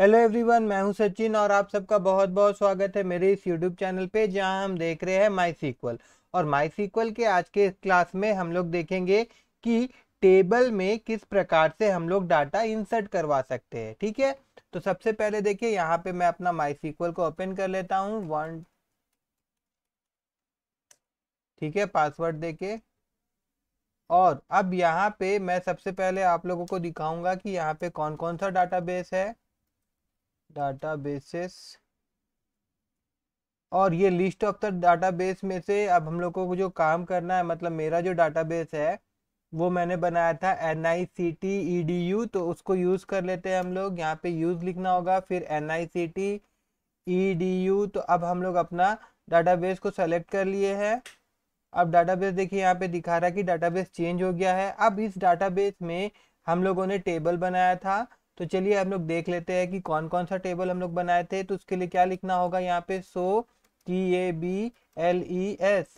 hello everyone मैं हूं सचिन और आप सबका बहुत बहुत स्वागत है मेरे इस यूट्यूब चैनल पे जहां हम देख रहे हैं माई सीक्वल और माई सीक्वल के आज के क्लास में हम लोग देखेंगे कि टेबल में किस प्रकार से हम लोग डाटा इंसर्ट करवा सकते हैं ठीक है तो सबसे पहले देखिए यहाँ पे मैं अपना माई सीक्वल को ओपन कर लेता हूँ वन ठीक है पासवर्ड देके और अब यहाँ पे मैं सबसे पहले आप लोगों को दिखाऊंगा कि यहाँ पे कौन कौन सा डाटा है डाटाबेसेस और ये लिस्ट ऑफ द डाटाबेस में से अब हम लोगों को जो काम करना है मतलब मेरा जो डाटाबेस है वो मैंने बनाया था N I C T E D U तो उसको यूज़ कर लेते हैं हम लोग यहाँ पे यूज़ लिखना होगा फिर N I C T E D U तो अब हम लोग अपना डाटाबेस को सेलेक्ट कर लिए हैं अब डाटाबेस देखिए यहाँ पे दिखा रहा है कि डाटाबेस चेंज हो गया है अब इस डाटाबेस में हम लोगों ने टेबल बनाया था तो चलिए हम लोग देख लेते हैं कि कौन कौन सा टेबल हम लोग बनाए थे तो उसके लिए क्या लिखना होगा यहाँ पे so T A B L E S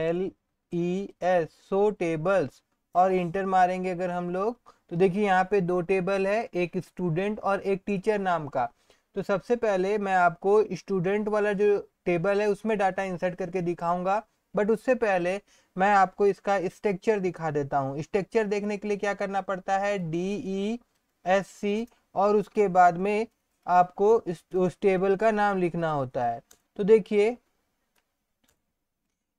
L E S so tables और इंटर मारेंगे अगर हम लोग तो देखिए यहाँ पे दो टेबल है एक स्टूडेंट और एक टीचर नाम का तो सबसे पहले मैं आपको स्टूडेंट वाला जो टेबल है उसमें डाटा इंसर्ट करके दिखाऊंगा बट उससे पहले मैं आपको इसका स्ट्रक्चर दिखा देता हूँ स्ट्रक्चर देखने के लिए क्या करना पड़ता है D E e S C और उसके बाद में आपको उस टेबल का नाम लिखना होता है तो देखिए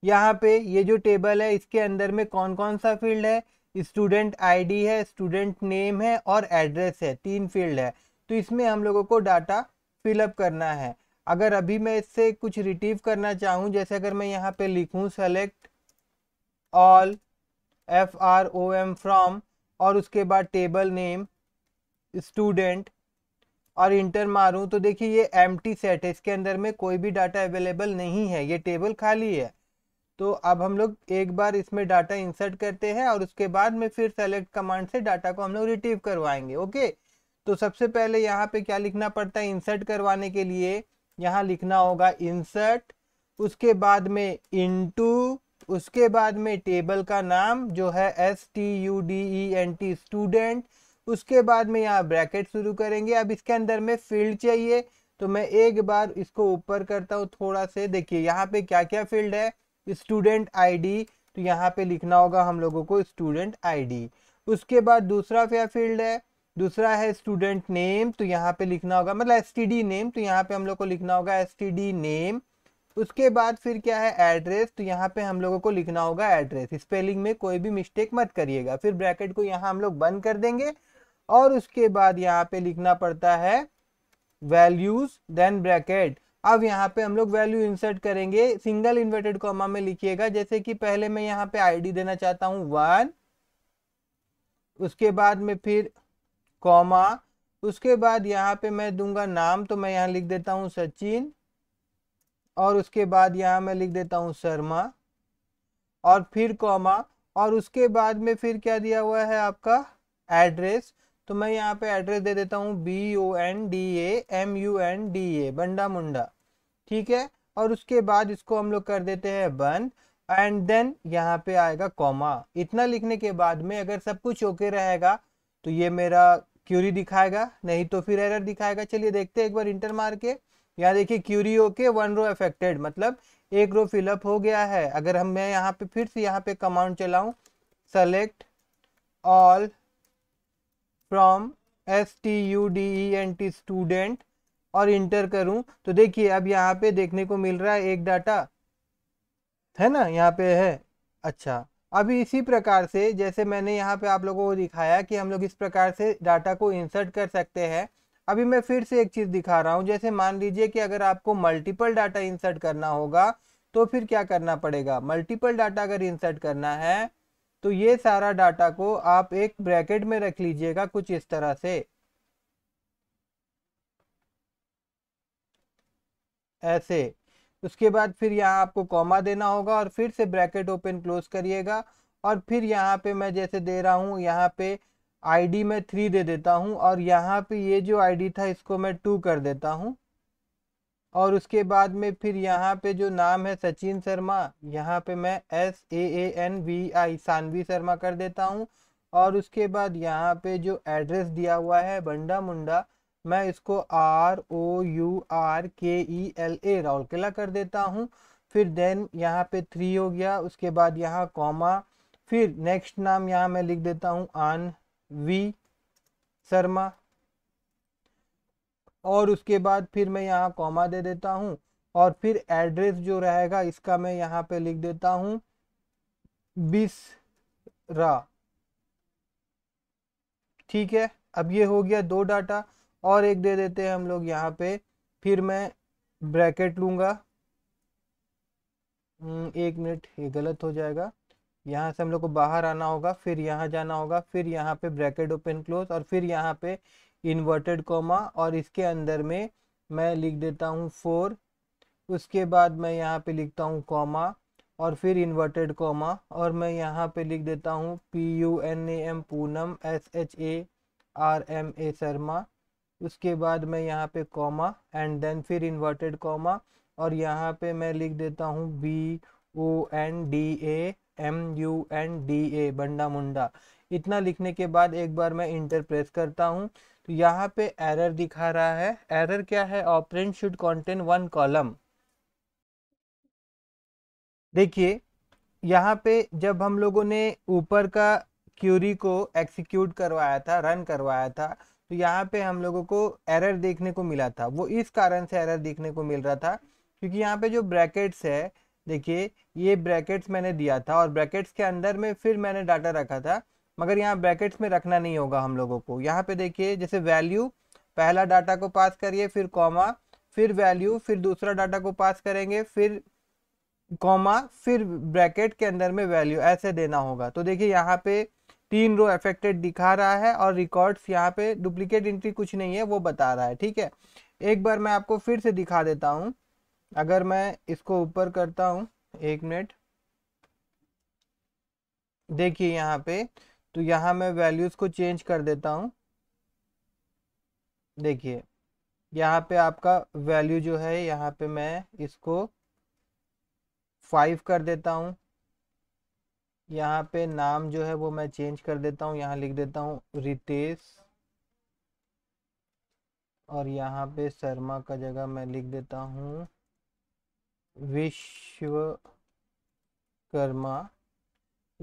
यहाँ पे ये जो टेबल है इसके अंदर में कौन कौन सा फील्ड है स्टूडेंट आईडी है स्टूडेंट नेम है और एड्रेस है तीन फील्ड है तो इसमें हम लोगों को डाटा फिलअप करना है अगर अभी मैं इससे कुछ रिटीव करना चाहूँ जैसे अगर मैं यहाँ पे लिखूँ select all F R O M from और उसके बाद टेबल नेम स्टूडेंट और इंटर मारूं तो देखिए ये एम सेट है इसके अंदर में कोई भी डाटा अवेलेबल नहीं है ये टेबल खाली है तो अब हम लोग एक बार इसमें डाटा इंसर्ट करते हैं और उसके बाद में फिर सेलेक्ट कमांड से डाटा को हम लोग रिटीव करवाएंगे ओके तो सबसे पहले यहाँ पे क्या लिखना पड़ता है इंसर्ट करवाने के लिए यहाँ लिखना होगा इंसर्ट उसके बाद में इन उसके बाद में टेबल का नाम जो है S T U D E N T student उसके बाद में यहाँ ब्रैकेट शुरू करेंगे अब इसके अंदर में फील्ड चाहिए तो मैं एक बार इसको ऊपर करता हूँ थोड़ा से देखिए यहाँ पे क्या क्या फील्ड है स्टूडेंट आईडी तो यहाँ पे लिखना होगा हम लोगों को स्टूडेंट आईडी उसके बाद दूसरा क्या फील्ड है दूसरा है स्टूडेंट नेम तो यहाँ पे लिखना होगा मतलब एस नेम तो यहाँ पे हम लोग को लिखना होगा एस नेम उसके बाद फिर क्या है एड्रेस तो यहाँ पे हम लोगों को लिखना होगा एड्रेस स्पेलिंग में कोई भी मिस्टेक मत करिएगा फिर ब्रैकेट को यहाँ हम लोग बंद कर देंगे और उसके बाद यहाँ पे लिखना पड़ता है वैल्यूज देन ब्रैकेट अब यहाँ पे हम लोग वैल्यू इंसर्ट करेंगे सिंगल इन्वर्टेड कॉमा में लिखिएगा जैसे कि पहले मैं यहाँ पे आईडी देना चाहता हूँ वन उसके बाद में फिर कॉमा उसके बाद यहाँ पे मैं दूंगा नाम तो मैं यहाँ लिख देता हूँ सचिन और उसके बाद यहाँ मैं लिख देता हूँ शर्मा और फिर कॉमा और उसके बाद में फिर क्या दिया हुआ है आपका एड्रेस तो मैं यहाँ पे एड्रेस दे देता हूँ B O N D A M U N D A बंडा मुंडा ठीक है और उसके बाद इसको हम लोग कर देते हैं बंद एंड देन यहाँ पे आएगा कॉमा इतना लिखने के बाद में अगर सब कुछ ओके रहेगा तो ये मेरा क्यूरी दिखाएगा नहीं तो फिर एरर दिखाएगा चलिए देखते हैं एक बार इंटर मार के यहाँ देखिए query okay one row affected मतलब एक रो फिलअप हो गया है अगर हम मैं यहाँ पे फिर से यहाँ पे कमांड चलाऊं select all from S T U D E N T student और इंटर करूं तो देखिए अब यहाँ पे देखने को मिल रहा है एक डाटा है ना यहाँ पे है अच्छा अभी इसी प्रकार से जैसे मैंने यहाँ पे आप लोगों को दिखाया कि हम लोग इस प्रकार से डाटा को इंसर्ट कर सकते हैं अभी मैं फिर से एक चीज़ दिखा रहा हूँ जैसे मान लीजिए कि अगर आपको मल्टीपल डाटा इंसर्ट करना होगा तो फिर क्या करना पड़ेगा मल्टीपल डाटा अगर इंसर्ट करना है तो ये सारा डाटा को आप एक ब्रैकेट में रख लीजिएगा कुछ इस तरह से ऐसे उसके बाद फिर यहाँ आपको कॉमा देना होगा और फिर से ब्रैकेट ओपन क्लोज करिएगा और फिर यहाँ पे मैं जैसे दे रहा हूँ यहाँ पे आईडी मैं थ्री दे देता हूँ और यहाँ पे ये जो आईडी था इसको मैं टू कर देता हूँ और उसके बाद में फिर यहाँ पे जो नाम है सचिन शर्मा यहाँ पे मैं S A A N V I Saanvi Sharma कर देता हूँ और उसके बाद यहाँ पे जो एड्रेस दिया हुआ है बंडा मुंडा मैं इसको आर ओ यू आर के ई एल ए राउरकेला कर देता हूँ फिर देन यहाँ पे थ्री हो गया उसके बाद यहाँ कॉमा फिर नेक्स्ट नाम यहाँ मैं लिख देता हूँ आन वी शर्मा और उसके बाद फिर मैं यहाँ कॉमा दे देता हूँ और फिर एड्रेस जो रहेगा इसका मैं यहाँ पे लिख देता हूँ बिसरा ठीक है अब ये हो गया दो डाटा और एक दे देते हैं हम लोग यहाँ पे फिर मैं ब्रैकेट लूँगा हम्म, एक मिनट ये गलत हो जाएगा यहाँ से हम लोग को बाहर आना होगा फिर यहाँ जाना होगा फिर यहाँ पे ब्रैकेट ओपन क्लोज और फिर यहाँ पे इन्वर्टेड कॉमा और इसके अंदर में मैं लिख देता हूँ फोर उसके बाद मैं यहाँ पे लिखता हूँ कॉमा और फिर इन्वर्टेड कॉमा और मैं यहाँ पे लिख देता हूँ P U N A M Poonam S H A R M A Sharma उसके बाद मैं यहाँ पे कॉमा एंड देन फिर इन्वर्टेड कॉमा और यहाँ पे मैं लिख देता हूँ B O N D A M U N D A बंडा मुंडा इतना लिखने के बाद एक बार मैं इंटर प्रेस करता हूँ तो यहाँ पे एरर दिखा रहा है एरर क्या है operand should contain one column देखिए यहाँ पे जब हम लोगों ने ऊपर का क्यूरी को एक्सिक्यूट करवाया था रन करवाया था तो यहाँ पे हम लोगों को एरर देखने को मिला था वो इस कारण से एरर देखने को मिल रहा था क्योंकि यहाँ पे जो ब्रैकेट्स है देखिए ये ब्रैकेट्स मैंने दिया था और ब्रैकेट्स के अंदर में फिर मैंने डाटा रखा था मगर यहाँ ब्रैकेट्स में रखना नहीं होगा हम लोगों को यहाँ पे देखिए जैसे वैल्यू पहला डाटा को पास करिए फिर कॉमा फिर वैल्यू फिर दूसरा डाटा को पास करेंगे फिर कॉमा फिर ब्रैकेट के अंदर में वैल्यू ऐसे देना होगा तो देखिए यहाँ पे तीन रो अफेक्टेड दिखा रहा है और रिकॉर्ड्स यहाँ पे डुप्लीकेट एंट्री कुछ नहीं है वो बता रहा है ठीक है एक बार मैं आपको फिर से दिखा देता हूँ अगर मैं इसको ऊपर करता हूँ एक मिनट देखिए यहाँ पे तो यहाँ मैं वैल्यूज़ को चेंज कर देता हूँ देखिए यहाँ पे आपका वैल्यू जो है यहाँ पे मैं इसको फाइव कर देता हूँ यहाँ पे नाम जो है वो मैं चेंज कर देता हूँ यहाँ लिख देता हूँ रितेश और यहाँ पे शर्मा का जगह मैं लिख देता हूँ विश्वकर्मा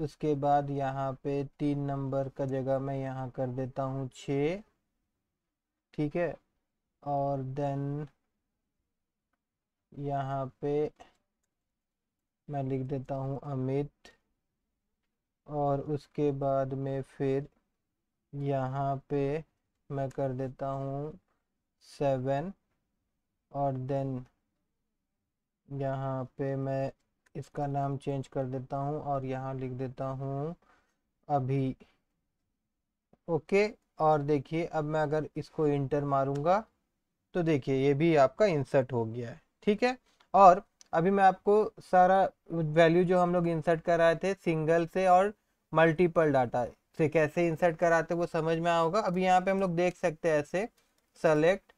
उसके बाद यहाँ पे तीन नंबर का जगह मैं यहाँ कर देता हूँ छ ठीक है और देन यहाँ पे मैं लिख देता हूँ अमित और उसके बाद में फिर यहाँ पे मैं कर देता हूँ सेवन और देन यहाँ पे मैं इसका नाम चेंज कर देता हूँ और यहाँ लिख देता हूँ अभी ओके और देखिए अब मैं अगर इसको इंटर मारूंगा तो देखिए ये भी आपका इंसर्ट हो गया है ठीक है और अभी मैं आपको सारा वैल्यू जो हम लोग इंसर्ट कराए थे सिंगल से और मल्टीपल डाटा से कैसे इंसर्ट कराते वो समझ में आओगा अभी यहाँ पे हम लोग देख सकते हैं ऐसे select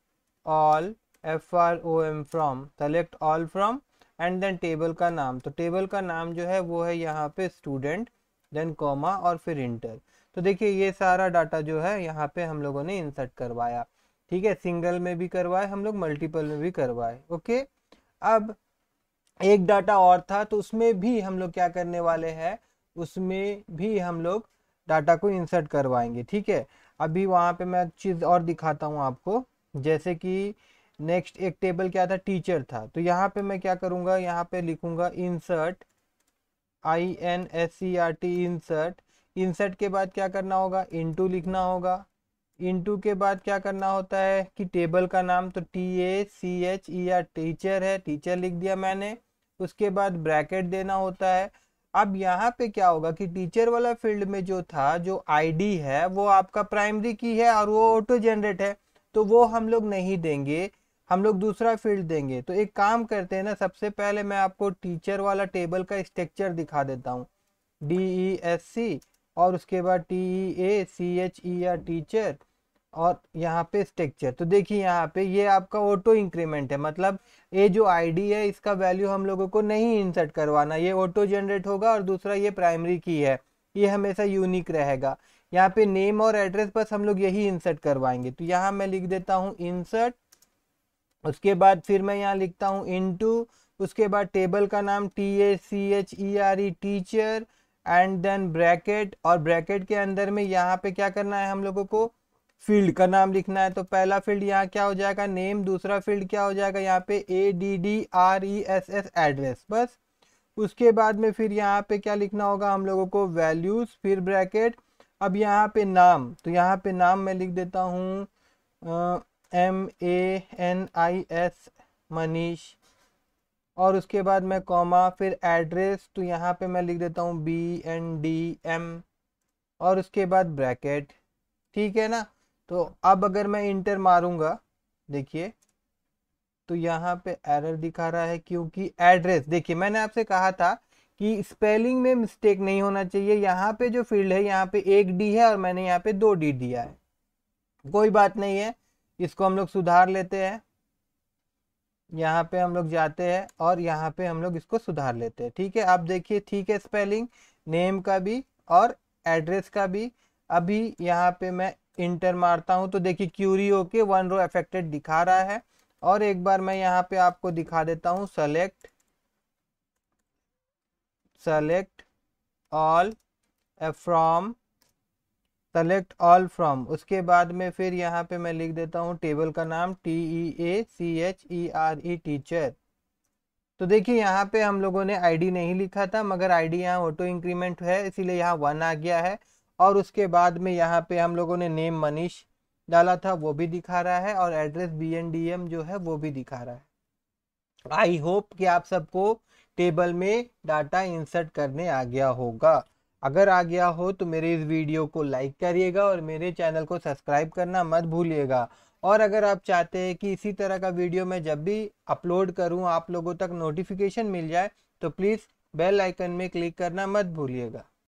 all F R O M from select all from and then table का नाम तो टेबल का नाम जो है वो है यहाँ पे स्टूडेंट देन कॉमा और फिर इंटर तो देखिए ये सारा डाटा जो है यहाँ पे हम लोगों ने इंसर्ट करवाया ठीक है सिंगल में भी करवाए हम लोग मल्टीपल में भी करवाए ओके अब एक डाटा और था तो उसमें भी हम लोग क्या करने वाले हैं उसमें भी हम लोग डाटा को इंसर्ट करवाएंगे ठीक है अभी वहाँ पे मैं चीज़ और दिखाता हूँ आपको जैसे कि नेक्स्ट एक टेबल क्या था टीचर था तो यहाँ पे मैं क्या करूँगा यहाँ पे लिखूंगा insert I N S C R T insert insert के बाद क्या करना होगा इनटू लिखना होगा इनटू के बाद क्या करना होता है कि टेबल का नाम तो T A C H E R teacher है टीचर लिख दिया मैंने उसके बाद ब्रैकेट देना होता है अब यहाँ पे क्या होगा कि टीचर वाला फील्ड में जो था जो आईडी है वो आपका प्राइमरी की है और वो ऑटो जनरेट है तो वो हम लोग नहीं देंगे हम लोग दूसरा फील्ड देंगे तो एक काम करते हैं ना सबसे पहले मैं आपको टीचर वाला टेबल का स्ट्रक्चर दिखा देता हूँ डी ई एस सी और उसके बाद T E A C H E R teacher और यहाँ पे स्ट्रक्चर तो देखिए यहाँ पे ये आपका ऑटो इंक्रीमेंट है मतलब ये जो आईडी है इसका वैल्यू हम लोगों को नहीं इंसर्ट करवाना ये ऑटो जनरेट होगा और दूसरा ये प्राइमरी की है ये हमेशा यूनिक रहेगा यहाँ पे नेम और एड्रेस बस हम लोग यही इंसर्ट करवाएंगे तो यहाँ मैं लिख देता हूँ इंसर्ट उसके बाद फिर मैं यहाँ लिखता हूँ इनटू उसके बाद टेबल का नाम T A C H E R E teacher and then bracket और ब्रैकेट के अंदर में यहाँ पे क्या करना है हम लोगों को फील्ड का नाम लिखना है तो पहला फील्ड यहाँ क्या हो जाएगा नेम दूसरा फील्ड क्या हो जाएगा यहाँ पे A D D R E S S address बस उसके बाद में फिर यहाँ पे क्या लिखना होगा हम लोगों को वैल्यूज़ फिर ब्रैकेट अब यहाँ पे नाम तो यहाँ पे नाम मैं लिख देता हूँ M A N I S Manish और उसके बाद मैं कॉमा फिर एड्रेस तो यहाँ पे मैं लिख देता हूँ बी एन डी एम और उसके बाद ब्रैकेट ठीक है ना तो अब अगर मैं इंटर मारूंगा देखिए तो यहाँ पे एरर दिखा रहा है क्योंकि एड्रेस देखिए मैंने आपसे कहा था कि स्पेलिंग में मिस्टेक नहीं होना चाहिए यहाँ पे जो फील्ड है यहाँ पे एक डी है और मैंने यहाँ पे दो डी दिया है कोई बात नहीं है इसको हम लोग सुधार लेते हैं यहाँ पे हम लोग जाते हैं और यहाँ पे हम लोग इसको सुधार लेते हैं ठीक है आप देखिए ठीक है स्पेलिंग नेम का भी और एड्रेस का भी अभी यहाँ पे मैं इंटर मारता हूँ तो देखिए क्यूरी होके वन रो अफेक्टेड दिखा रहा है और एक बार मैं यहाँ पे आपको दिखा देता हूँ select select all from select all from उसके बाद में फिर यहाँ पे मैं लिख देता हूँ टेबल का नाम T E A C H E R E teacher तो देखिए यहाँ पे हम लोगों ने आईडी नहीं लिखा था मगर आईडी यहाँ ऑटो इंक्रीमेंट है इसीलिए यहाँ वन आ गया है और उसके बाद में यहाँ पे हम लोगों ने नेम मनीष डाला था वो भी दिखा रहा है और address B N D M जो है वो भी दिखा रहा है आई होप कि आप सबको टेबल में डाटा इंसर्ट करने आ गया होगा अगर आ गया हो तो मेरे इस वीडियो को लाइक करिएगा और मेरे चैनल को सब्सक्राइब करना मत भूलिएगा और अगर आप चाहते हैं कि इसी तरह का वीडियो मैं जब भी अपलोड करूं आप लोगों तक नोटिफिकेशन मिल जाए तो प्लीज़ बेल आइकन में क्लिक करना मत भूलिएगा